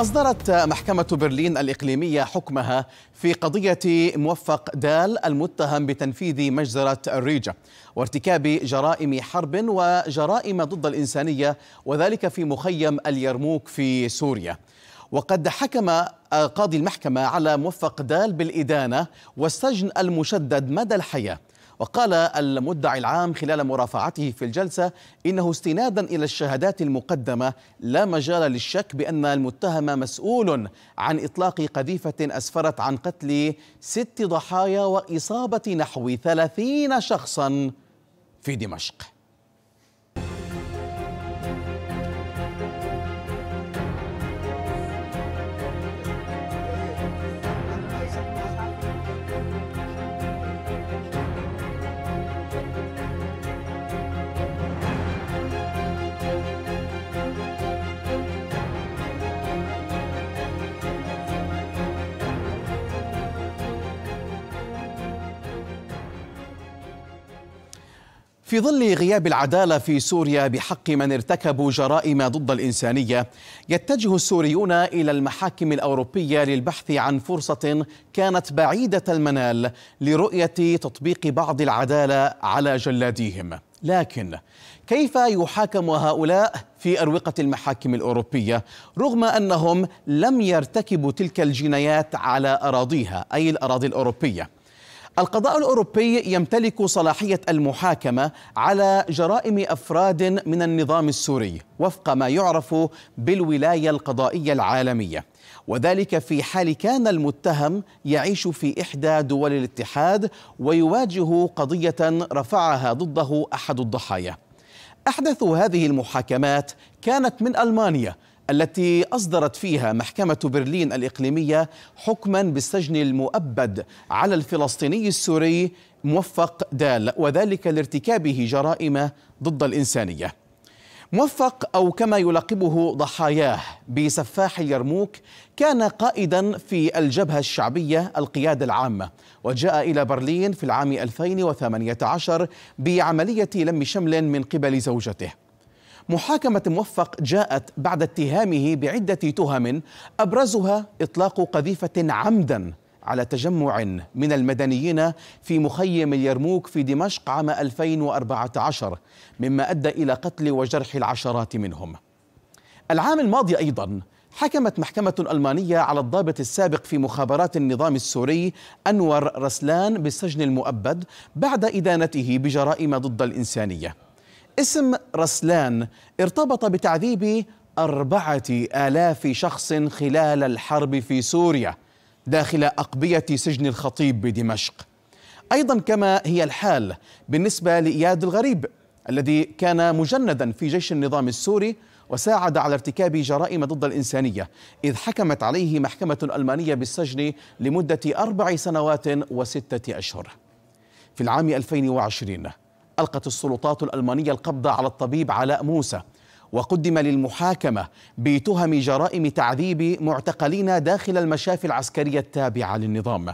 أصدرت محكمة برلين الإقليمية حكمها في قضية موفق دال المتهم بتنفيذ مجزرة الريجة وارتكاب جرائم حرب وجرائم ضد الإنسانية وذلك في مخيم اليرموك في سوريا وقد حكم قاضي المحكمة على موفق دال بالإدانة والسجن المشدد مدى الحياة وقال المدعي العام خلال مرافعته في الجلسة إنه استنادا إلى الشهادات المقدمة لا مجال للشك بأن المتهم مسؤول عن إطلاق قذيفة أسفرت عن قتل ست ضحايا وإصابة نحو ثلاثين شخصا في دمشق في ظل غياب العدالة في سوريا بحق من ارتكبوا جرائم ضد الإنسانية، يتجه السوريون إلى المحاكم الأوروبية للبحث عن فرصة كانت بعيدة المنال لرؤية تطبيق بعض العدالة على جلاديهم، لكن كيف يحاكم هؤلاء في أروقة المحاكم الأوروبية رغم أنهم لم يرتكبوا تلك الجنايات على أراضيها أي الأراضي الأوروبية؟ القضاء الاوروبي يمتلك صلاحيه المحاكمه على جرائم افراد من النظام السوري وفق ما يعرف بالولايه القضائيه العالميه وذلك في حال كان المتهم يعيش في احدى دول الاتحاد ويواجه قضيه رفعها ضده احد الضحايا احدث هذه المحاكمات كانت من المانيا التي أصدرت فيها محكمة برلين الإقليمية حكما بالسجن المؤبد على الفلسطيني السوري موفق دال وذلك لارتكابه جرائم ضد الإنسانية موفق أو كما يلقبه ضحاياه بسفاح اليرموك كان قائدا في الجبهة الشعبية القيادة العامة وجاء إلى برلين في العام 2018 بعملية لم شمل من قبل زوجته محاكمة موفق جاءت بعد اتهامه بعدة تهم أبرزها إطلاق قذيفة عمدا على تجمع من المدنيين في مخيم اليرموك في دمشق عام 2014 مما أدى إلى قتل وجرح العشرات منهم العام الماضي أيضا حكمت محكمة ألمانية على الضابط السابق في مخابرات النظام السوري أنور رسلان بالسجن المؤبد بعد إدانته بجرائم ضد الإنسانية اسم رسلان ارتبط بتعذيب أربعة آلاف شخص خلال الحرب في سوريا داخل أقبية سجن الخطيب بدمشق أيضا كما هي الحال بالنسبة لإياد الغريب الذي كان مجندا في جيش النظام السوري وساعد على ارتكاب جرائم ضد الإنسانية إذ حكمت عليه محكمة ألمانية بالسجن لمدة أربع سنوات وستة أشهر في العام 2020 ألقت السلطات الألمانية القبض على الطبيب علاء موسى وقدم للمحاكمة بتهم جرائم تعذيب معتقلين داخل المشافي العسكرية التابعة للنظام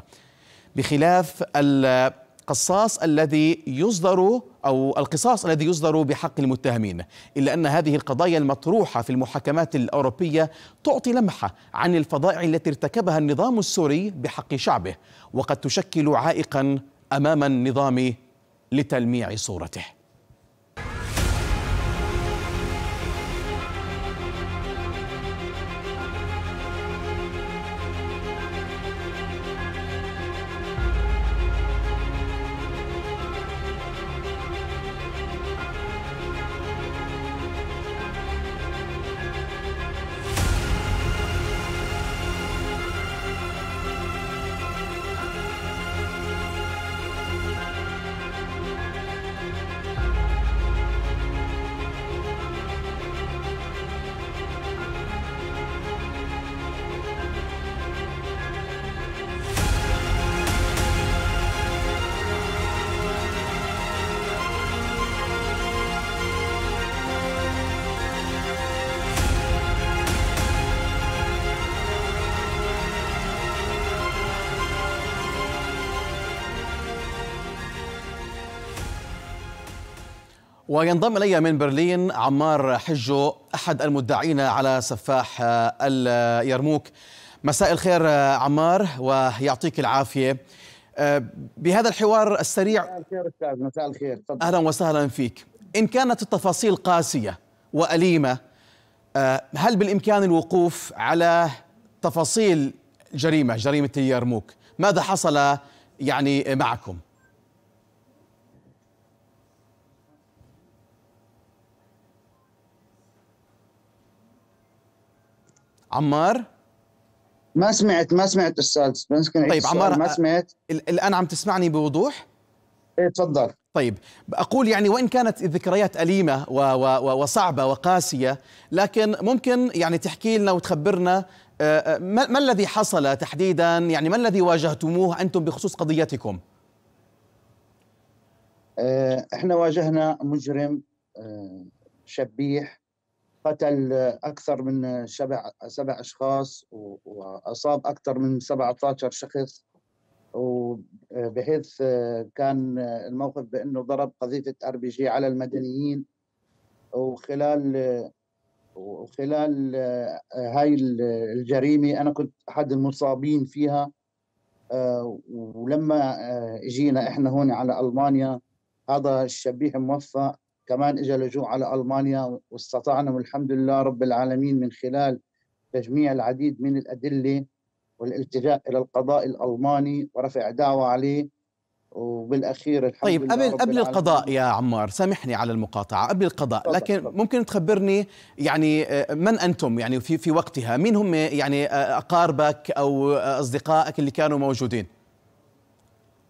بخلاف القصاص الذي يصدر أو القصاص الذي يصدر بحق المتهمين إلا أن هذه القضايا المطروحة في المحاكمات الأوروبية تعطي لمحة عن الفضائع التي ارتكبها النظام السوري بحق شعبه وقد تشكل عائقا أمام النظام لتلميع صورته وينضم الي من برلين عمار حجو احد المدعين على سفاح اليرموك مساء الخير عمار ويعطيك العافيه آه، بهذا الحوار السريع مساء الخير استاذ مساء الخير طبعا. اهلا وسهلا فيك ان كانت التفاصيل قاسيه واليمه آه، هل بالامكان الوقوف على تفاصيل جريمه جريمه اليرموك ماذا حصل يعني معكم عمار ما سمعت ما سمعت استاذ بس كان طيب عمار ما آه، سمعت الان عم تسمعني بوضوح؟ ايه تفضل طيب اقول يعني وان كانت الذكريات اليمه و و وصعبه وقاسيه لكن ممكن يعني تحكي لنا وتخبرنا آه، آه، ما الذي حصل تحديدا يعني ما الذي واجهتموه انتم بخصوص قضيتكم؟ احنا واجهنا مجرم شبيح قتل أكثر من سبع سبع أشخاص وأصاب أكثر من 17 شخص وبحيث كان الموقف بأنه ضرب قذيفة ار بي جي على المدنيين وخلال وخلال هاي الجريمة أنا كنت أحد المصابين فيها ولما جينا إحنا هون على ألمانيا هذا الشبيه موفق كمان اجى لجوء على المانيا واستطعنا والحمد لله رب العالمين من خلال تجميع العديد من الادله والالتجاء الى القضاء الالماني ورفع دعوى عليه وبالاخير الحمد طيب لله قبل قبل القضاء يا عمار سامحني على المقاطعه قبل القضاء طبعا لكن طبعا. ممكن تخبرني يعني آه، من انتم يعني في في وقتها مين هم يعني آه، اقاربك او آه، اصدقائك اللي كانوا موجودين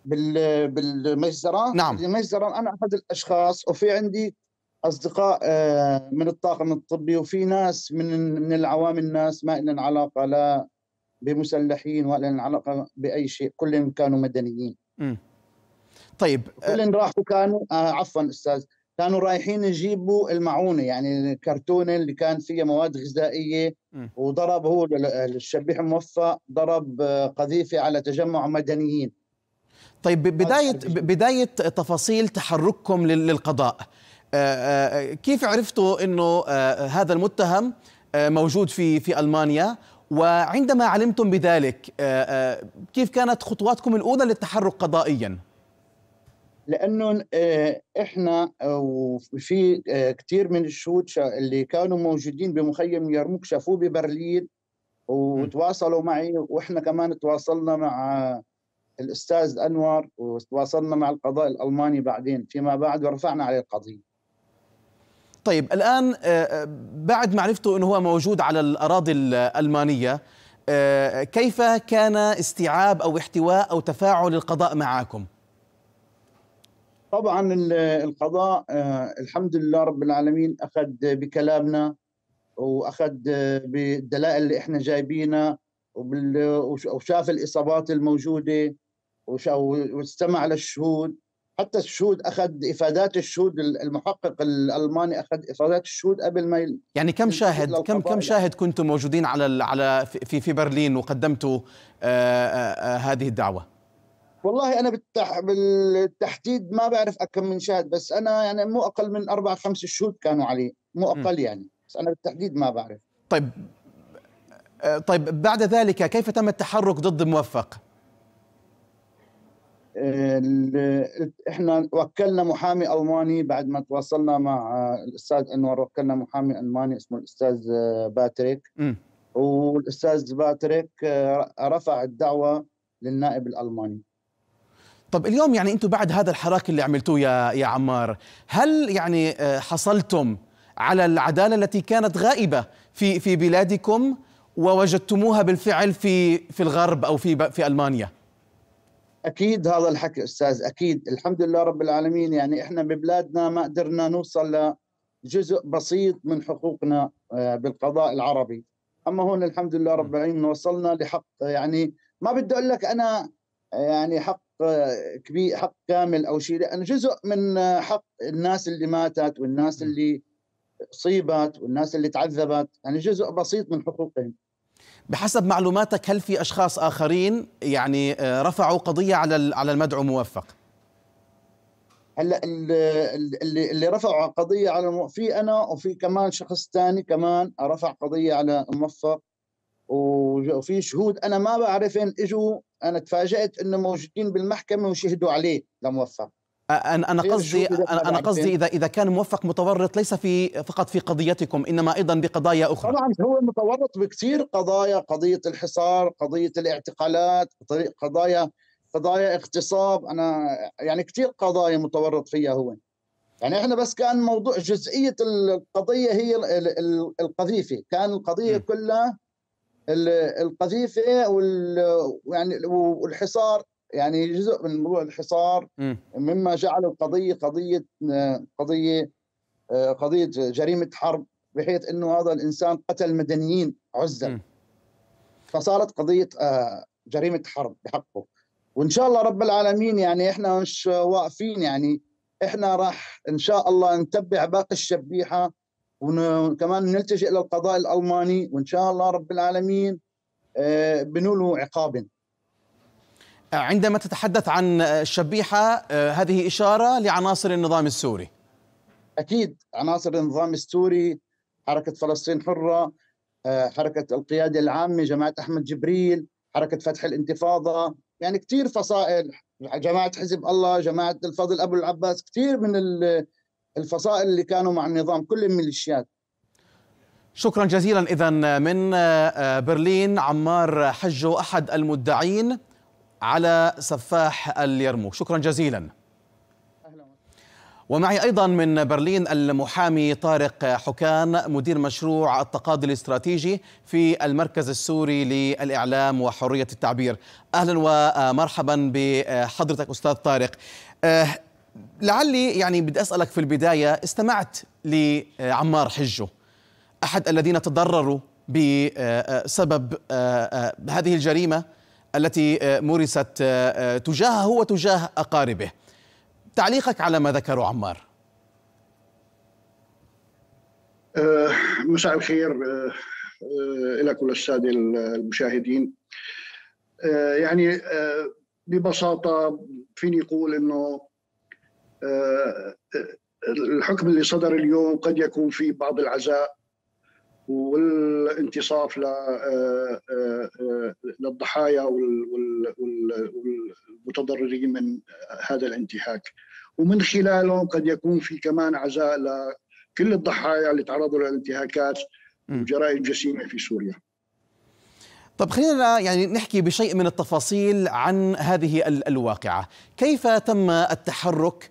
بالمجزره نعم المجزره انا احد الاشخاص وفي عندي اصدقاء آه، من الطاقم الطبي وفي ناس من من العوام الناس ما لهم علاقه لا بمسلحين ولا لهم علاقه باي شيء كلهم كانوا مدنيين م. طيب آه، كلهم راحوا كانوا آه، عفوا استاذ كانوا رايحين يجيبوا المعونه يعني الكرتونه اللي كان فيها مواد غذائيه وضرب هو الشبيح الموفق ضرب قذيفه على تجمع مدنيين طيب بداية بداية تفاصيل تحرككم للقضاء آه، آه، كيف عرفتوا انه آه، هذا المتهم موجود في في المانيا وعندما علمتم بذلك كيف كانت خطواتكم الاولى للتحرك قضائيا؟ لانه احنا وفي كثير من الشهود اللي كانوا موجودين بمخيم يرموك شافوه ببرلين وتواصلوا معي واحنا كمان تواصلنا مع الاستاذ انور وتواصلنا مع القضاء الالماني بعدين فيما بعد ورفعنا عليه القضيه طيب الان آه، آه، بعد معرفته انه هو موجود على الاراضي الالمانيه آه، كيف كان استيعاب او احتواء او تفاعل القضاء معكم؟ طبعا القضاء الحمد لله رب العالمين اخذ بكلامنا واخذ بالدلائل اللي احنا جايبينها وشاف الاصابات الموجوده واستمع للشهود حتى الشهود اخذ افادات الشهود المحقق الالماني اخذ افادات الشهود قبل ما يعني كم شاهد كم كم شاهد كنتم موجودين على على في في برلين وقدمتوا آه، آه، آه، هذه الدعوه؟ والله انا بالتح... بالتحديد ما بعرف كم من شاهد بس انا يعني مو اقل من اربع خمس شهود كانوا علي مو اقل م. يعني بس انا بالتحديد ما بعرف طيب طيب بعد ذلك كيف تم التحرك ضد موفق؟ آه، احنا وكلنا محامي الماني بعد ما تواصلنا مع آه، الاستاذ انور وكلنا محامي الماني اسمه الاستاذ آه، باتريك م. والاستاذ باتريك رفع الدعوه للنائب الالماني طب اليوم يعني انتم بعد هذا الحراك اللي عملتوه يا يا عمار هل يعني حصلتم على العداله التي كانت غائبه في في بلادكم ووجدتموها بالفعل في في الغرب او في في المانيا اكيد هذا الحكي استاذ اكيد الحمد لله رب العالمين يعني احنا ببلادنا ما قدرنا نوصل لجزء بسيط من حقوقنا آه، بالقضاء العربي اما هون الحمد لله رب العالمين وصلنا لحق يعني ما بدي اقول لك انا آه، يعني حق آه، كبير حق كامل او شيء لانه جزء من حق الناس اللي ماتت والناس اللي صيبت والناس اللي تعذبت يعني جزء بسيط من حقوقهم بحسب معلوماتك هل في اشخاص اخرين يعني آه، رفعوا قضيه على على المدعو موفق؟ هلا اللي اللي رفعوا قضيه على في انا وفي كمان شخص ثاني كمان رفع قضيه على موفق وفي شهود انا ما بعرف ان اجوا انا تفاجات انه موجودين بالمحكمه وشهدوا عليه لموفق أيوة، انا انا قصدي انا قصدي اذا اذا كان موفق متورط ليس في فقط في قضيتكم انما ايضا بقضايا اخرى طبعا هو متورط بكثير قضايا قضيه الحصار قضيه الاعتقالات قضايا قضايا اغتصاب انا يعني كثير قضايا متورط فيها هو يعني احنا بس كان موضوع جزئيه القضيه هي القذيفه كان القضيه م. كلها القذيفه وال يعني والحصار يعني جزء من موضوع الحصار مما جعل القضيه قضيه قضيه آه، قضيه جريمه حرب بحيث انه هذا الانسان قتل مدنيين عزل فصارت قضيه آه، جريمه حرب بحقه وان شاء الله رب العالمين يعني احنا مش واقفين يعني احنا راح ان شاء الله نتبع باقي الشبيحه وكمان نلتجئ للقضاء الالماني وان شاء الله رب العالمين آه، بنولوا عقاب عندما تتحدث عن الشبيحة آه، هذه إشارة لعناصر النظام السوري أكيد عناصر النظام السوري حركة فلسطين حرة آه، حركة القيادة العامة جماعة أحمد جبريل حركة فتح الانتفاضة يعني كثير فصائل جماعة حزب الله جماعة الفضل أبو العباس كثير من الفصائل اللي كانوا مع النظام كل الميليشيات شكرا جزيلا إذا من آه، برلين عمار حجو أحد المدعين على سفاح اليرموك شكرا جزيلا ومعي أيضا من برلين المحامي طارق حكان مدير مشروع التقاضي الاستراتيجي في المركز السوري للإعلام وحرية التعبير أهلا ومرحبا بحضرتك أستاذ طارق أه، لعلي يعني بدي أسألك في البداية استمعت لعمار حجه أحد الذين تضرروا بسبب أه، أه، هذه الجريمة التي آه، مورست آه، آه، تجاهه وتجاه أقاربه تعليقك على ما ذكره عمار مساء الخير كل وللسادة المشاهدين يعني ببساطة فيني يقول أنه الحكم اللي صدر اليوم قد يكون فيه بعض العزاء والانتصاف آه، آه، آه، للضحايا والمتضررين من هذا الانتهاك ومن خلاله قد يكون في كمان عزاء لكل الضحايا اللي تعرضوا للانتهاكات وجرائم جسيمه في سوريا. طب خلينا يعني نحكي بشيء من التفاصيل عن هذه الواقعه، كيف تم التحرك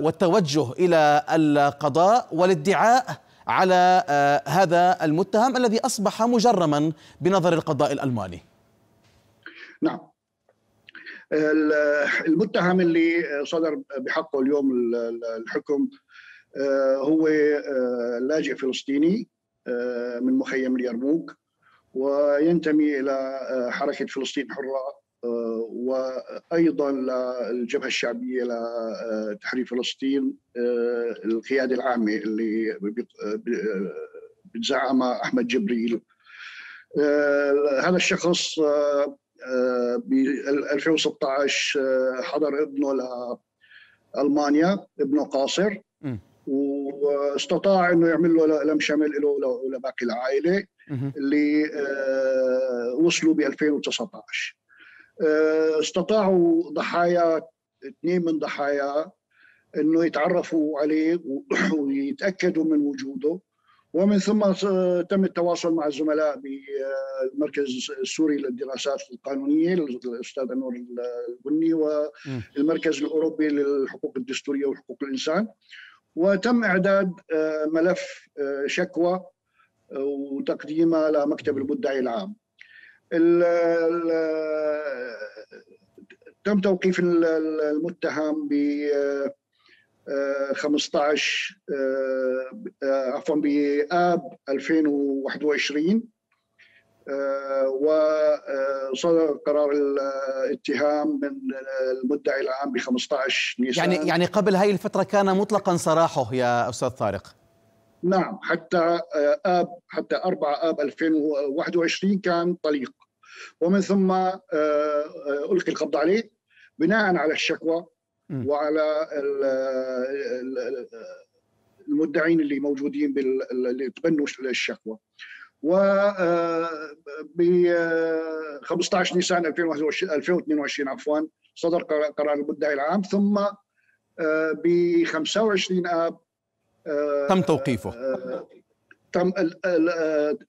والتوجه الى القضاء والادعاء على آه، هذا المتهم الذي أصبح مجرما بنظر القضاء الألماني نعم المتهم اللي صدر بحقه اليوم الحكم آه، هو آه، لاجئ فلسطيني من مخيم اليرموك وينتمي الى حركه فلسطين حره آه، وايضا للجبهه الشعبيه لتحرير آه، فلسطين آه، القياده العامه اللي بتزعمها احمد جبريل هذا الشخص ب 2016 حضر ابنه لالمانيا ابنه قاصر واستطاع انه يعمل له لم شمل له ولباقي العائله اللي وصلوا ب 2019 آه، استطاعوا ضحايا اثنين من ضحايا انه يتعرفوا عليه ويتاكدوا من وجوده ومن ثم تم التواصل مع الزملاء بالمركز السوري للدراسات القانونيه الاستاذ انور البني والمركز الاوروبي للحقوق الدستوريه وحقوق الانسان وتم اعداد آه، ملف آه، شكوى وتقديمها لمكتب المدعي العام تم توقيف المتهم ب 15 آه، آه، عفوا باب 2021 وصدر قرار الاتهام آه، من المدعي العام ب 15 نيسان يعني يعني قبل هاي الفتره كان مطلقا سراحه يا استاذ طارق نعم حتى آه، اب حتى 4 اب 2021 كان طليق ومن ثم آه، آه، القي القبض عليه بناء على الشكوى وعلى المدعين اللي موجودين اللي تبنوا الشكوى و ب 15 نيسان 2022 عفوا صدر قرار المدعي العام ثم ب 25 اب تم توقيفه تم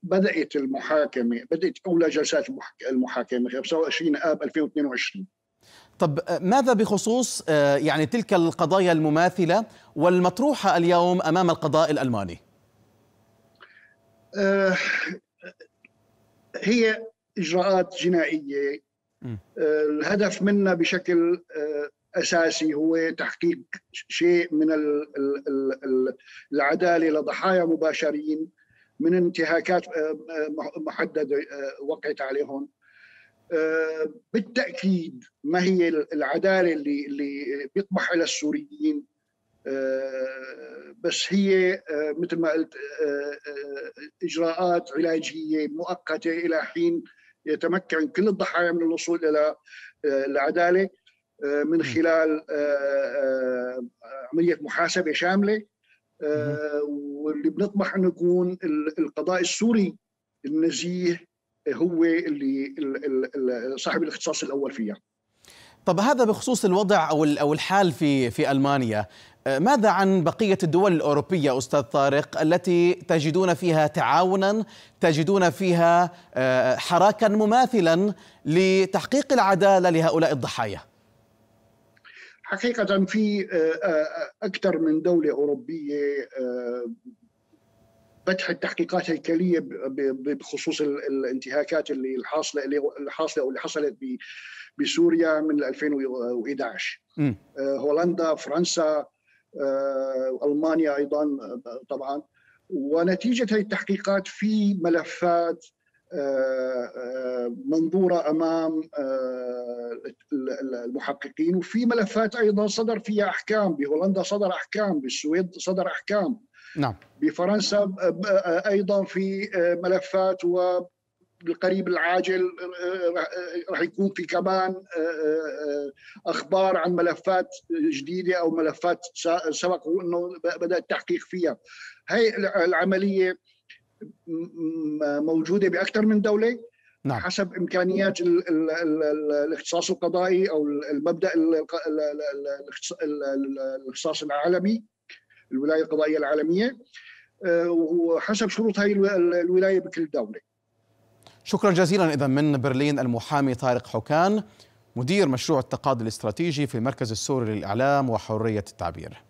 بدات المحاكمه بدات اولى جلسات المحاكمه 25 اب 2022 طب آه، ماذا بخصوص آه، يعني تلك القضايا المماثله والمطروحه اليوم امام القضاء الالماني؟ آه، هي اجراءات جنائيه الهدف منها بشكل اساسي هو تحقيق شيء من العداله لضحايا مباشرين من انتهاكات آه، آه، محدده آه، وقعت عليهم بالتاكيد ما هي العداله اللي اللي بيطمح لها السوريين بس هي مثل ما قلت اجراءات علاجيه مؤقته الى حين يتمكن كل الضحايا من الوصول الى العداله آه، من خلال آه، آه، عمليه محاسبه شامله واللي بنطمح انه يكون القضاء السوري النزيه هو اللي صاحب الاختصاص الاول فيها طب هذا بخصوص الوضع او او الحال في في المانيا ماذا عن بقيه الدول الاوروبيه استاذ طارق التي تجدون فيها تعاونا تجدون فيها حراكا مماثلا لتحقيق العداله لهؤلاء الضحايا حقيقة في آه، آه، أكثر من دولة أوروبية فتحت آه، تحقيقات هيكلية بخصوص الانتهاكات اللي الحاصلة اللي حاصلة أو اللي حصلت بسوريا من 2011 هولندا فرنسا ألمانيا أيضا طبعا ونتيجة هذه التحقيقات في ملفات منظوره امام آه، المحققين وفي ملفات ايضا صدر فيها احكام بهولندا صدر احكام بالسويد صدر احكام نعم بفرنسا آه، ايضا في آه، ملفات و بالقريب العاجل راح يكون في كمان اخبار عن ملفات جديده او ملفات سبق انه بدا التحقيق فيها هي العمليه موجوده باكثر من دوله نعم. حسب امكانيات الـ الـ الـ الاختصاص القضائي او المبدا الاختصاص العالمي الولايه القضائيه العالميه آه، وحسب شروط هاي الولايه بكل دوله شكرا جزيلا اذا من برلين المحامي طارق حكان مدير مشروع التقاضي الاستراتيجي في المركز السوري للاعلام وحريه التعبير